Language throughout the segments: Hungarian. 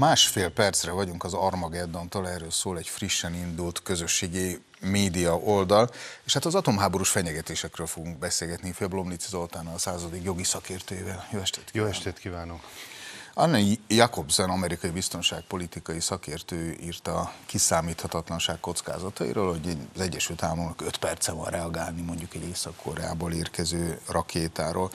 Másfél percre vagyunk az Armageddon-tól, erről szól egy frissen indult közösségi média oldal, és hát az atomháborús fenyegetésekről fogunk beszélgetni Fél Blomlici Zoltán, a századik jogi szakértőjével. Jó estét kívánok! Jó estét kívánok! Anna Jakobsen, amerikai biztonságpolitikai szakértő írta a kiszámíthatatlanság kockázatairól, hogy az Egyesült Államok 5 perce van reagálni mondjuk egy Észak-Koreából érkező rakétáról.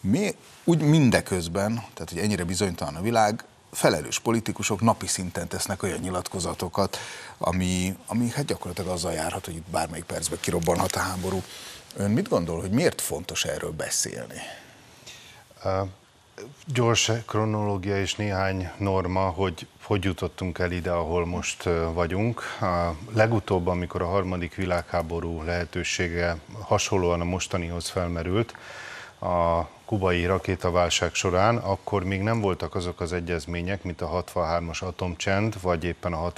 Mi úgy mindeközben, tehát hogy ennyire bizonytalan a világ, felelős politikusok napi szinten tesznek olyan nyilatkozatokat, ami, ami hát gyakorlatilag azzal járhat, hogy itt bármelyik percben kirobbanhat a háború. Ön mit gondol, hogy miért fontos erről beszélni? Uh, gyors kronológia és néhány norma, hogy hogy jutottunk el ide, ahol most vagyunk. A legutóbb, amikor a harmadik világháború lehetősége hasonlóan a mostanihoz felmerült, a kubai rakétaválság során, akkor még nem voltak azok az egyezmények, mint a 63-as atomcsend, vagy éppen a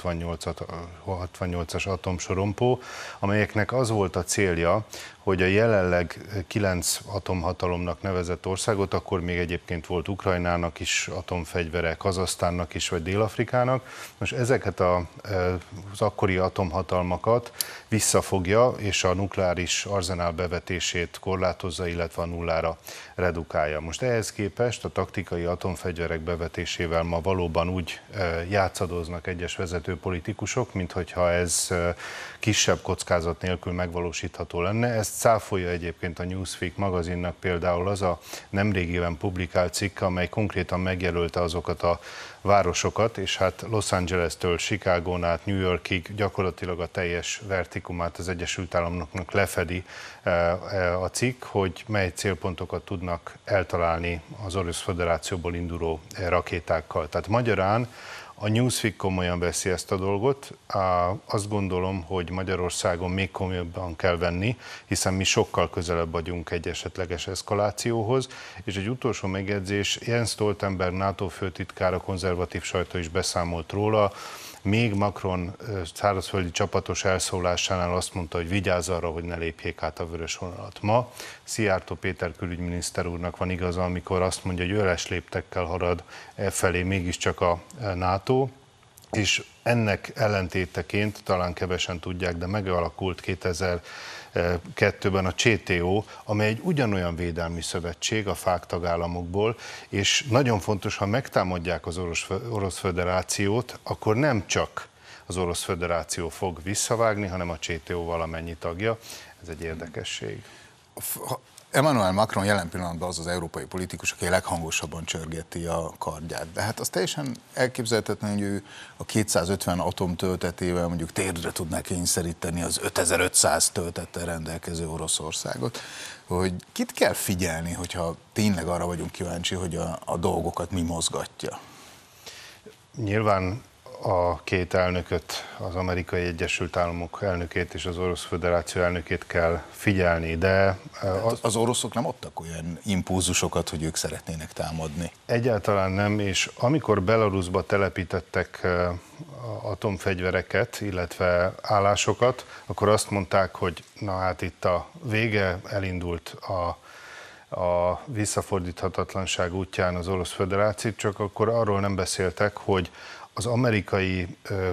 68-as atomsorompó, amelyeknek az volt a célja, hogy a jelenleg kilenc atomhatalomnak nevezett országot, akkor még egyébként volt Ukrajnának is atomfegyvere, Kazasztánnak is, vagy Dél-Afrikának. Most ezeket a, eh, az akkori atomhatalmakat visszafogja, és a nukleáris arzenál bevetését korlátozza, illetve a nullára redukálja redukálja. Most ehhez képest a taktikai atomfegyverek bevetésével ma valóban úgy e, játszadoznak egyes vezető politikusok, mint hogyha ez e, kisebb kockázat nélkül megvalósítható lenne. Ezt száfolja egyébként a Newsweek magazinnak például az a nemrégiben publikált cikk, amely konkrétan megjelölte azokat a városokat, és hát Los Angeles-től Chicagón át New Yorkig gyakorlatilag a teljes vertikumát az Egyesült Államoknak lefedi e, a cikk, hogy mely célpontokat tudnak eltalálni az Orosz Föderációból induló eh, rakétákkal. Tehát magyarán a Newsweek komolyan veszi ezt a dolgot. Azt gondolom, hogy Magyarországon még komolyabban kell venni, hiszen mi sokkal közelebb vagyunk egy esetleges eszkalációhoz. És egy utolsó megjegyzés, Jens Stoltenberg NATO főtitkára konzervatív sajtó is beszámolt róla, még Macron szárazföldi csapatos elszólásánál azt mondta, hogy vigyázz arra, hogy ne lépjék át a vörös vonalat. Ma Szijjártó Péter külügyminiszter úrnak van igaza, amikor azt mondja, hogy öles léptekkel harad e felé mégiscsak a e, NATO, és ennek ellentéteként, talán kevesen tudják, de megalakult 2002-ben a CTO, amely egy ugyanolyan védelmi szövetség a fák tagállamokból, és nagyon fontos, ha megtámadják az Orosz, Orosz Föderációt, akkor nem csak az Orosz Föderáció fog visszavágni, hanem a CTO valamennyi tagja. Ez egy érdekesség. Emmanuel Macron jelen pillanatban az az európai politikus, aki leghangosabban csörgeti a kardját. De hát az teljesen elképzelhetetlen, hogy ő a 250 atom töltetével mondjuk térdre tudná kényszeríteni az 5500 töltettel rendelkező Oroszországot. Hogy kit kell figyelni, hogyha tényleg arra vagyunk kíváncsi, hogy a, a dolgokat mi mozgatja? Nyilván a két elnököt, az amerikai Egyesült Államok elnökét és az Orosz Föderáció elnökét kell figyelni, de... E, hát az, az oroszok nem adtak olyan impulzusokat, hogy ők szeretnének támadni? Egyáltalán nem, és amikor Belarusba telepítettek e, atomfegyvereket, illetve állásokat, akkor azt mondták, hogy na hát itt a vége, elindult a a visszafordíthatatlanság útján az Orosz Föderáció, csak akkor arról nem beszéltek, hogy az amerikai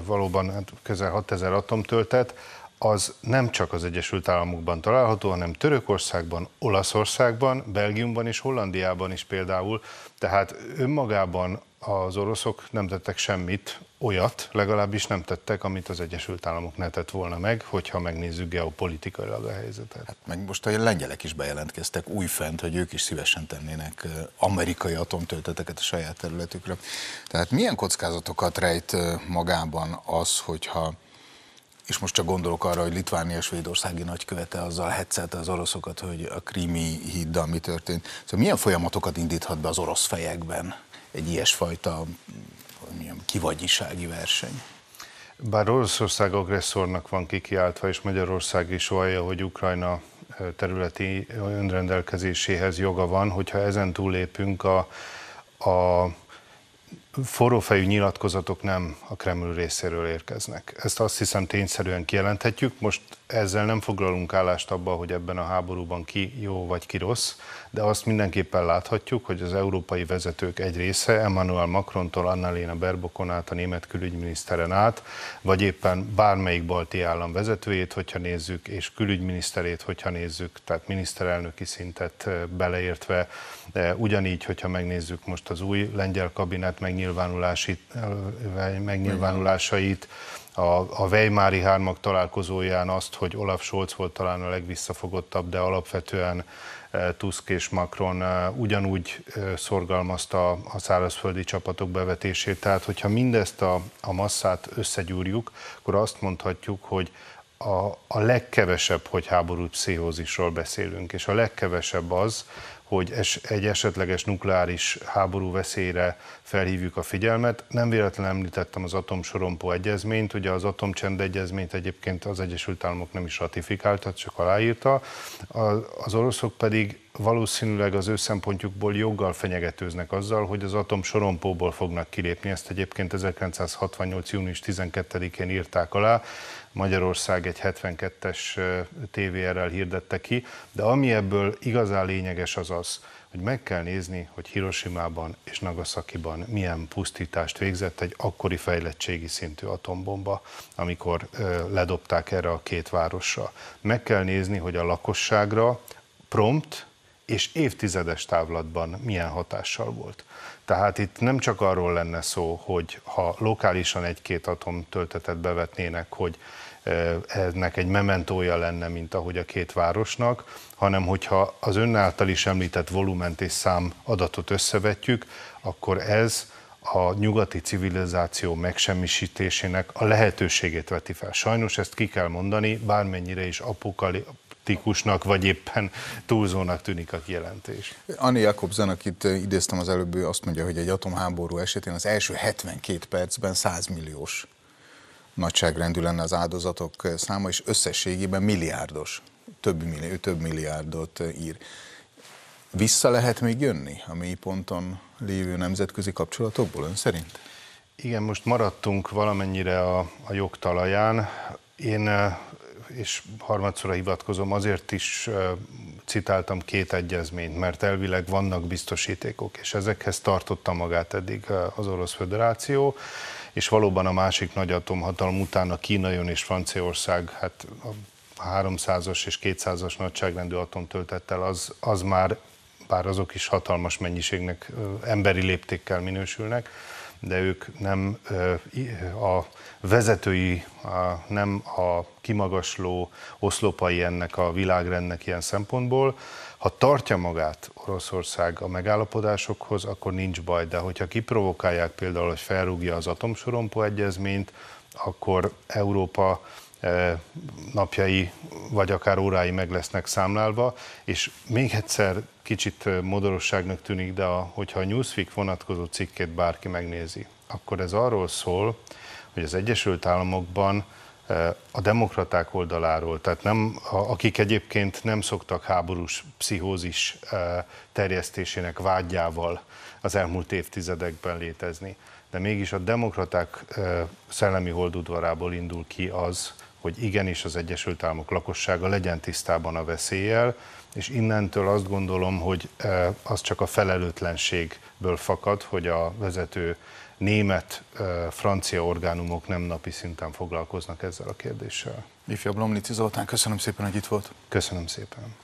valóban hát közel 6000 atomtöltet, az nem csak az Egyesült Államokban található, hanem Törökországban, Olaszországban, Belgiumban és Hollandiában is például. Tehát önmagában az oroszok nem tettek semmit, olyat legalábbis nem tettek, amit az Egyesült Államok ne tett volna meg, hogyha megnézzük geopolitikailag a helyzetet. Hát meg most a lengyelek is bejelentkeztek újfent, hogy ők is szívesen tennének amerikai atomtölteteket a saját területükre. Tehát milyen kockázatokat rejt magában az, hogyha és most csak gondolok arra, hogy Litvánia svédországi nagykövete azzal hetszelte az oroszokat, hogy a krími híddal mi történt. Szóval milyen folyamatokat indíthat be az orosz fejekben egy ilyesfajta mondjam, kivagyisági verseny? Bár Oroszország agresszornak van kikiáltva, és Magyarország is olyan, hogy Ukrajna területi önrendelkezéséhez joga van, hogyha ezen túlépünk a, a forrófejű nyilatkozatok nem a Kreml részéről érkeznek. Ezt azt hiszem tényszerűen kijelenthetjük. Most ezzel nem foglalunk állást abban, hogy ebben a háborúban ki jó vagy ki rossz, de azt mindenképpen láthatjuk, hogy az európai vezetők egy része, Emmanuel Macrontól Annalena Berbokon át, a német külügyminiszteren át, vagy éppen bármelyik balti állam vezetőjét, hogyha nézzük, és külügyminiszterét, hogyha nézzük, tehát miniszterelnöki szintet eh, beleértve, eh, ugyanígy, hogyha megnézzük most az új lengyel kabinet megnyilvánulását, megnyilvánulásait, a, a Weimári hármak találkozóján azt, hogy Olaf Scholz volt talán a legvisszafogottabb, de alapvetően eh, Tusk és Macron eh, ugyanúgy eh, szorgalmazta a szárazföldi csapatok bevetését. Tehát, hogyha mindezt a, a masszát összegyúrjuk, akkor azt mondhatjuk, hogy a, a legkevesebb, hogy háború pszichózisról beszélünk, és a legkevesebb az, hogy es, egy esetleges nukleáris háború veszélyre felhívjuk a figyelmet. Nem véletlenül említettem az atomsorompó egyezményt, ugye az atomcsend egyezményt egyébként az Egyesült Államok nem is ratifikálta, csak aláírta, az oroszok pedig valószínűleg az ő szempontjukból joggal fenyegetőznek azzal, hogy az atom sorompóból fognak kilépni. Ezt egyébként 1968. június 12-én írták alá, Magyarország egy 72-es TVR-rel hirdette ki, de ami ebből igazán lényeges az az, hogy meg kell nézni, hogy Hiroshima-ban és Nagasaki-ban milyen pusztítást végzett egy akkori fejlettségi szintű atombomba, amikor ledobták erre a két városra. Meg kell nézni, hogy a lakosságra prompt, és évtizedes távlatban milyen hatással volt. Tehát itt nem csak arról lenne szó, hogy ha lokálisan egy-két atom töltetet bevetnének, hogy e, ennek egy mementója lenne, mint ahogy a két városnak, hanem hogyha az ön által is említett volument és szám adatot összevetjük, akkor ez a nyugati civilizáció megsemmisítésének a lehetőségét veti fel. Sajnos ezt ki kell mondani, bármennyire is szkeptikusnak, vagy éppen túlzónak tűnik a kijelentés. Anni Jakobsen, akit idéztem az előbb, azt mondja, hogy egy atomháború esetén az első 72 percben 100 milliós nagyságrendű lenne az áldozatok száma, és összességében milliárdos, több, millió, több milliárdot ír. Vissza lehet még jönni a mély ponton lévő nemzetközi kapcsolatokból, ön szerint? Igen, most maradtunk valamennyire a, a jogtalaján. Én és harmadszorra hivatkozom, azért is citáltam két egyezményt, mert elvileg vannak biztosítékok, és ezekhez tartotta magát eddig az Orosz Föderáció, és valóban a másik nagy atomhatalom után a Kína jön és Franciaország, hát a 300-as és 200-as nagyságrendű atomtöltettel az, az már, bár azok is hatalmas mennyiségnek, emberi léptékkel minősülnek, de ők nem a vezetői, nem a kimagasló oszlopai ennek a világrendnek ilyen szempontból. Ha tartja magát Oroszország a megállapodásokhoz, akkor nincs baj, de hogyha kiprovokálják például, hogy felrúgja az atomsorompó egyezményt, akkor Európa napjai vagy akár órái meg lesznek számlálva, és még egyszer kicsit modorosságnak tűnik, de a, hogyha a Newsweek vonatkozó cikkét bárki megnézi, akkor ez arról szól, hogy az Egyesült Államokban a demokraták oldaláról, tehát nem, akik egyébként nem szoktak háborús pszichózis terjesztésének vágyával az elmúlt évtizedekben létezni, de mégis a demokraták szellemi holdudvarából indul ki az, hogy igenis az Egyesült Államok lakossága legyen tisztában a veszéllyel, és innentől azt gondolom, hogy e, az csak a felelőtlenségből fakad, hogy a vezető német, e, francia orgánumok nem napi szinten foglalkoznak ezzel a kérdéssel. Ifjabb Lomnici Zoltán, köszönöm szépen, hogy itt volt. Köszönöm szépen.